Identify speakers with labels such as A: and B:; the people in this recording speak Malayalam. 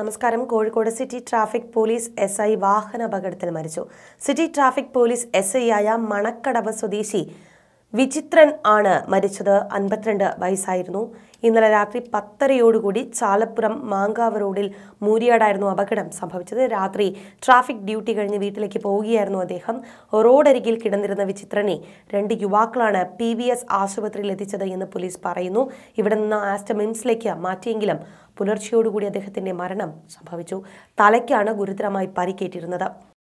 A: നമസ്കാരം Kozhikode city traffic police S I വാഹനാപകടത്തിൽ മരിച്ചു city traffic police S I ആയ മണക്കടവ് സ്വദേശി വിചിത്രൻ ആണ് മരിച്ചത് അൻപത്തിരണ്ട് വയസ്സായിരുന്നു ഇന്നലെ രാത്രി പത്തരയോടുകൂടി ചാലപ്പുറം മാങ്കാവ് റോഡിൽ മൂരിയാടായിരുന്നു അപകടം സംഭവിച്ചത് രാത്രി ട്രാഫിക് ഡ്യൂട്ടി കഴിഞ്ഞ് വീട്ടിലേക്ക് പോവുകയായിരുന്നു അദ്ദേഹം റോഡരികിൽ കിടന്നിരുന്ന വിചിത്രനെ രണ്ട് യുവാക്കളാണ് പി വി എസ് ആശുപത്രിയിൽ എത്തിച്ചത് എന്ന് പോലീസ് പറയുന്നു ഇവിടെ നിന്ന് ആസ്റ്റമിംസിലേക്ക് മാറ്റിയെങ്കിലും പുലർച്ചെയോടുകൂടി അദ്ദേഹത്തിന്റെ മരണം സംഭവിച്ചു തലയ്ക്കാണ് ഗുരുതരമായി പരിക്കേറ്റിരുന്നത്